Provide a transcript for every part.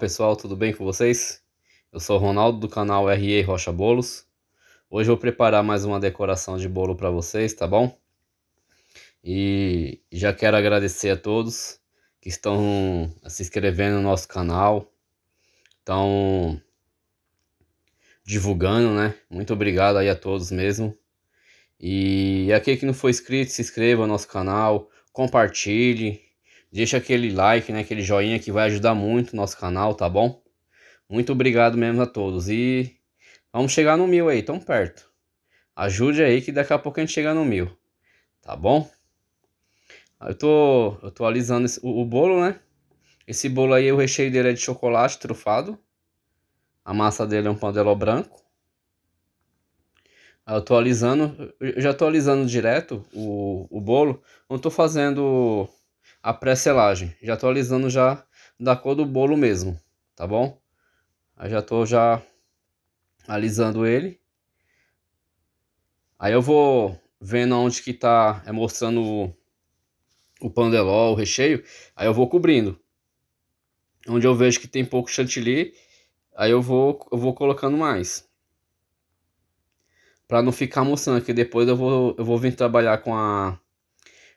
pessoal, tudo bem com vocês? Eu sou o Ronaldo do canal RE Rocha Bolos. Hoje eu vou preparar mais uma decoração de bolo para vocês, tá bom? E já quero agradecer a todos que estão eh, se inscrevendo no nosso canal, estão divulgando, né? Muito obrigado aí a todos mesmo. E aquele que não for inscrito, se inscreva no nosso canal, compartilhe, Deixa aquele like, né, aquele joinha que vai ajudar muito o nosso canal, tá bom? Muito obrigado mesmo a todos. E vamos chegar no mil aí, tão perto. Ajude aí que daqui a pouco a gente chega no mil. Tá bom? Eu tô, eu tô alisando esse, o, o bolo, né? Esse bolo aí, o recheio dele é de chocolate trufado. A massa dele é um pandelo branco. Eu tô alisando, eu já tô alisando direto o, o bolo. Não tô fazendo a pré-selagem. Já tô alisando já da cor do bolo mesmo, tá bom? Aí já tô já alisando ele. Aí eu vou vendo onde que tá, é mostrando o, o pandeló, o recheio, aí eu vou cobrindo. Onde eu vejo que tem pouco chantilly, aí eu vou, eu vou colocando mais. Pra não ficar mostrando, que depois eu vou, eu vou vir trabalhar com a,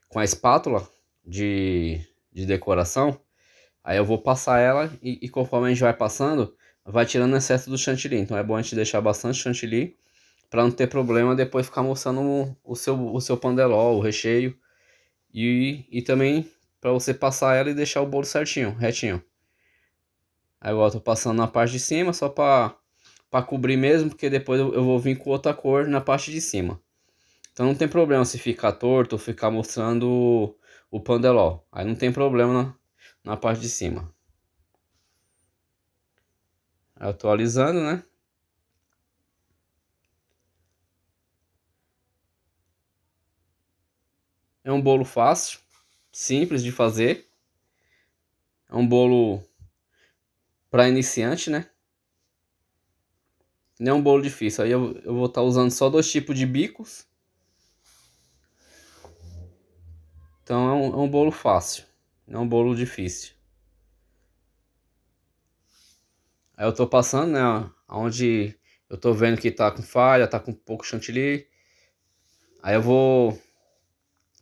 com a espátula de, de decoração. Aí eu vou passar ela e, e, conforme a gente vai passando, vai tirando o excesso do chantilly. Então é bom a gente deixar bastante chantilly para não ter problema depois ficar mostrando o, o, seu, o seu pandeló, o recheio. E, e também para você passar ela e deixar o bolo certinho, retinho. Agora eu tô passando na parte de cima só para para cobrir mesmo, porque depois eu, eu vou vir com outra cor na parte de cima. Então não tem problema se ficar torto ou ficar mostrando o pandeló. Aí não tem problema na, na parte de cima. Atualizando, né? É um bolo fácil, simples de fazer. É um bolo para iniciante, né? Não é um bolo difícil. Aí eu, eu vou estar tá usando só dois tipos de bicos Então é um, é um bolo fácil, não é um bolo difícil. Aí eu tô passando, né, onde eu tô vendo que tá com falha, tá com pouco chantilly. Aí eu vou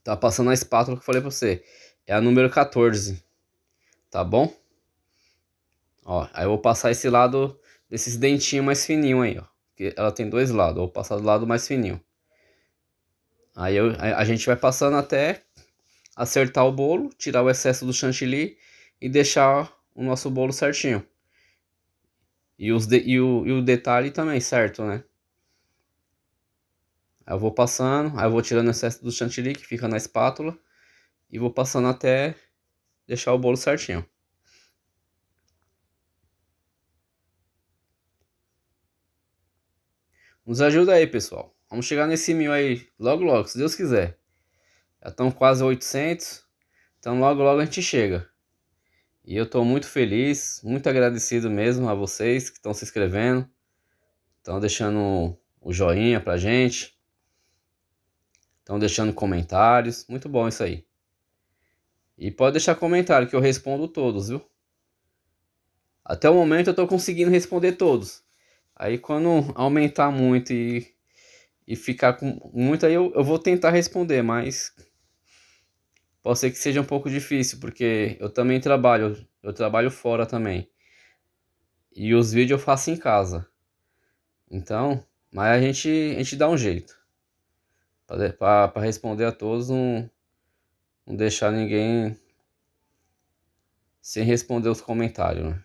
tá passando a espátula que eu falei para você. É a número 14. Tá bom? Ó, aí eu vou passar esse lado desses dentinhos mais fininho aí, ó. Que ela tem dois lados, eu vou passar do lado mais fininho. Aí eu, a gente vai passando até acertar o bolo, tirar o excesso do chantilly e deixar o nosso bolo certinho. E, os de, e, o, e o detalhe também certo, né? Aí eu vou passando, aí eu vou tirando o excesso do chantilly que fica na espátula e vou passando até deixar o bolo certinho. Nos ajuda aí, pessoal. Vamos chegar nesse mil aí logo logo, se Deus quiser. Já estão quase 800. Então logo logo a gente chega. E eu estou muito feliz, muito agradecido mesmo a vocês que estão se inscrevendo. Estão deixando o joinha pra gente. Estão deixando comentários. Muito bom isso aí. E pode deixar comentário que eu respondo todos, viu? Até o momento eu estou conseguindo responder todos. Aí quando aumentar muito e, e ficar com muito, aí eu, eu vou tentar responder, mas Pode ser que seja um pouco difícil, porque eu também trabalho, eu trabalho fora também. E os vídeos eu faço em casa. Então, mas a gente, a gente dá um jeito. Para responder a todos, não, não deixar ninguém sem responder os comentários. Né?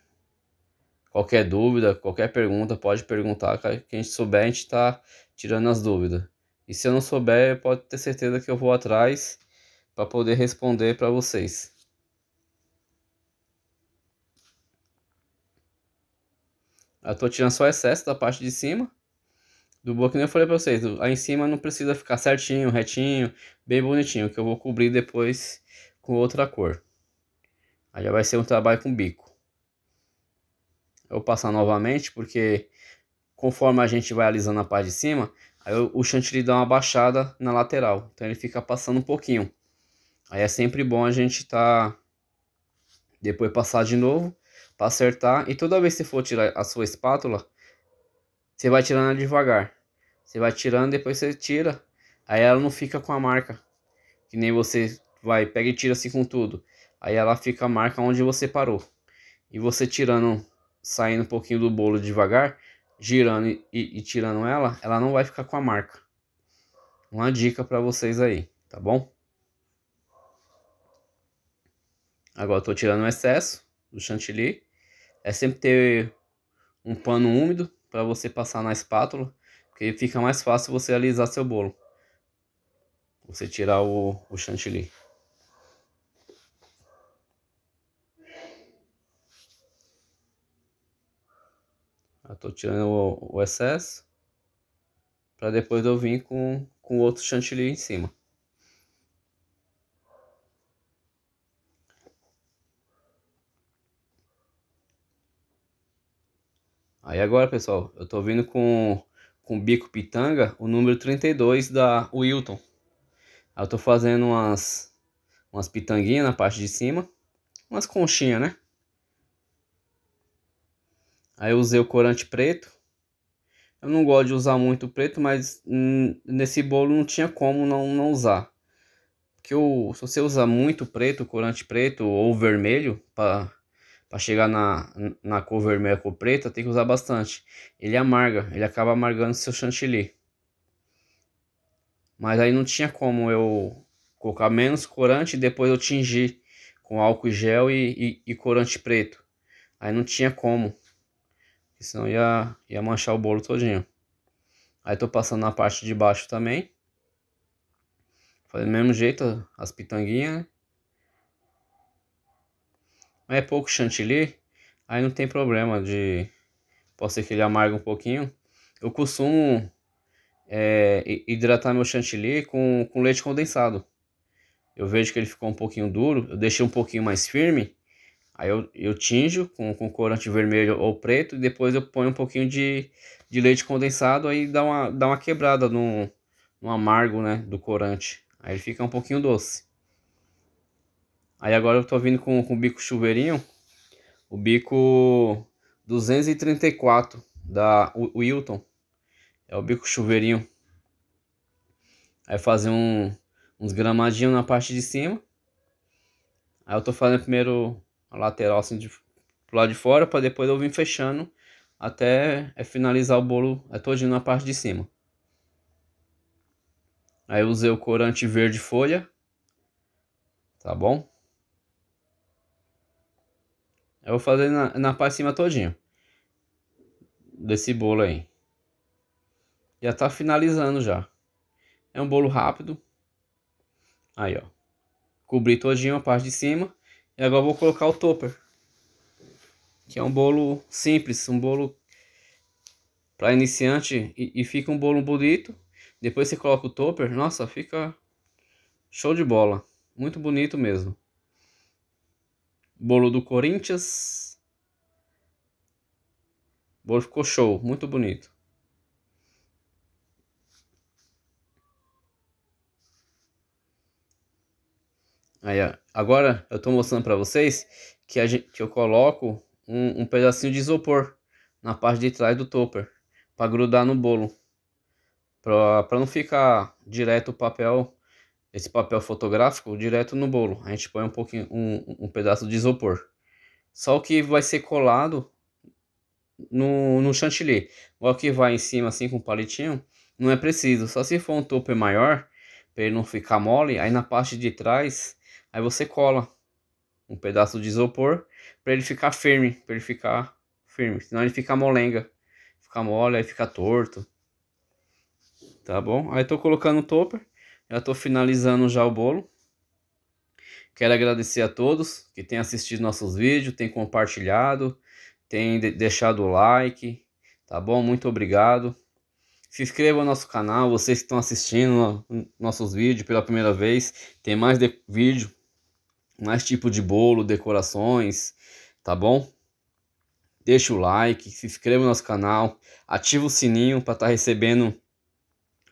Qualquer dúvida, qualquer pergunta, pode perguntar. Que a gente souber, a gente está tirando as dúvidas. E se eu não souber, pode ter certeza que eu vou atrás para poder responder para vocês. Eu tô tirando só excesso da parte de cima do bloco, que eu falei para vocês. Aí em cima não precisa ficar certinho, retinho, bem bonitinho, que eu vou cobrir depois com outra cor. Aí já vai ser um trabalho com bico. Eu vou passar novamente, porque conforme a gente vai alisando a parte de cima, aí o chantilly dá uma baixada na lateral. Então ele fica passando um pouquinho. Aí é sempre bom a gente tá depois passar de novo para acertar. E toda vez que for tirar a sua espátula, você vai tirando devagar. Você vai tirando, depois você tira. Aí ela não fica com a marca. Que nem você vai, pega e tira assim com tudo. Aí ela fica a marca onde você parou. E você tirando, saindo um pouquinho do bolo devagar, girando e, e tirando ela, ela não vai ficar com a marca. Uma dica para vocês aí, tá bom? Agora estou tirando o excesso do chantilly. É sempre ter um pano úmido para você passar na espátula, porque fica mais fácil você alisar seu bolo. Você tirar o, o chantilly. Estou tirando o, o excesso para depois eu vir com, com outro chantilly em cima. Aí agora, pessoal, eu tô vindo com, com bico pitanga, o número 32 da Wilton. Aí eu tô fazendo umas, umas pitanguinhas na parte de cima, umas conchinhas, né? Aí eu usei o corante preto. Eu não gosto de usar muito preto, mas nesse bolo não tinha como não, não usar. Porque o, se você usar muito preto, corante preto ou vermelho, para para chegar na, na cor vermelha ou preta, tem que usar bastante. Ele é amarga, ele acaba amargando seu chantilly. Mas aí não tinha como eu colocar menos corante e depois eu tingir com álcool gel e, e, e corante preto. Aí não tinha como, senão ia, ia manchar o bolo todinho. Aí tô passando na parte de baixo também. Fazendo do mesmo jeito as pitanguinhas, né? Mas é pouco chantilly, aí não tem problema de... Pode ser que ele amargue um pouquinho. Eu costumo é, hidratar meu chantilly com, com leite condensado. Eu vejo que ele ficou um pouquinho duro, eu deixei um pouquinho mais firme. Aí eu, eu tinjo com, com corante vermelho ou preto e depois eu ponho um pouquinho de, de leite condensado, aí dá uma, dá uma quebrada no, no amargo né, do corante. Aí ele fica um pouquinho doce. Aí agora eu tô vindo com, com o bico chuveirinho. O bico 234 da Wilton. É o bico chuveirinho. Aí fazer um, uns gramadinhos na parte de cima. Aí eu tô fazendo primeiro a lateral assim de, pro lado de fora. para depois eu vim fechando até é finalizar o bolo é todinho na parte de cima. Aí usei o corante verde folha. Tá bom? Eu vou fazer na, na parte de cima todinho. Desse bolo aí. Já tá finalizando já. É um bolo rápido. Aí, ó. Cobri todinho a parte de cima. E agora vou colocar o topper. Que é um bolo simples. Um bolo para iniciante. E, e fica um bolo bonito. Depois você coloca o topper. Nossa, fica show de bola. Muito bonito mesmo. Bolo do Corinthians. O bolo ficou show, muito bonito. Aí, ó. Agora eu estou mostrando para vocês que, a gente, que eu coloco um, um pedacinho de isopor na parte de trás do topper para grudar no bolo para não ficar direto o papel esse papel fotográfico direto no bolo. A gente põe um pouquinho um, um pedaço de isopor. Só o que vai ser colado no, no chantilly. O que vai em cima assim com palitinho não é preciso. Só se for um topper maior, para ele não ficar mole, aí na parte de trás, aí você cola um pedaço de isopor para ele ficar firme, para ele ficar firme, senão ele fica molenga, fica mole, aí fica torto. Tá bom? Aí tô colocando o topper eu estou finalizando já o bolo. Quero agradecer a todos que têm assistido nossos vídeos, têm compartilhado, têm deixado o like, tá bom? Muito obrigado. Se inscreva no nosso canal, vocês que estão assistindo nossos vídeos pela primeira vez, tem mais de vídeo, mais tipo de bolo, decorações, tá bom? Deixa o like, se inscreva no nosso canal, ativa o sininho para estar tá recebendo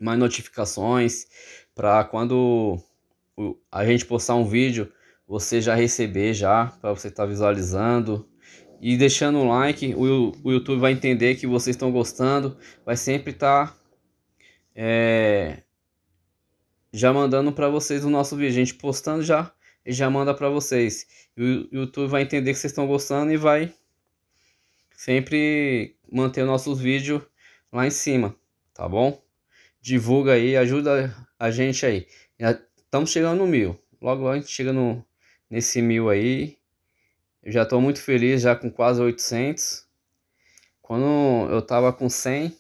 mais notificações para quando a gente postar um vídeo, você já receber já, para você estar tá visualizando. E deixando um like, o, o YouTube vai entender que vocês estão gostando, vai sempre estar tá, é, já mandando para vocês o nosso vídeo. A gente postando já e já manda para vocês. o YouTube vai entender que vocês estão gostando e vai sempre manter nossos vídeos lá em cima, tá bom? divulga aí, ajuda a gente aí. Já estamos chegando no mil. Logo, a gente chega no, nesse mil aí. Eu já estou muito feliz, já com quase 800. Quando eu tava com 100,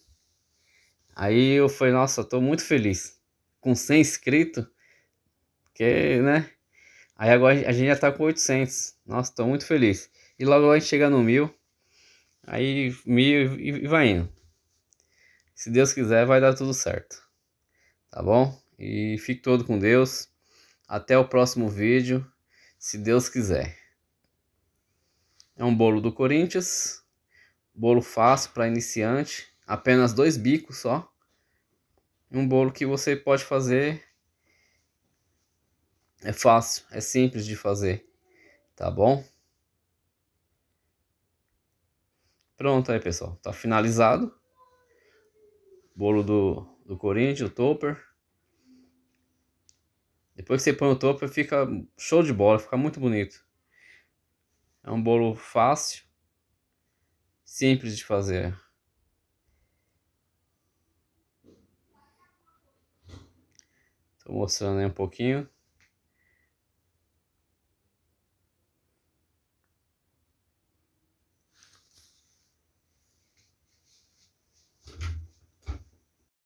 aí eu falei, nossa, estou muito feliz. Com 100 inscritos, que, né? Aí agora a gente já está com 800. Nossa, estou muito feliz. E logo, logo a gente chega no mil. Aí mil e vai indo. Se Deus quiser, vai dar tudo certo. Tá bom? E fique todo com Deus. Até o próximo vídeo, se Deus quiser. É um bolo do Corinthians. Bolo fácil para iniciante. Apenas dois bicos só. Um bolo que você pode fazer. É fácil, é simples de fazer. Tá bom? Pronto aí, pessoal. Tá finalizado bolo do, do Corinthians, o topper. Depois que você põe o topper, fica show de bola, fica muito bonito. É um bolo fácil, simples de fazer. Estou mostrando aí um pouquinho.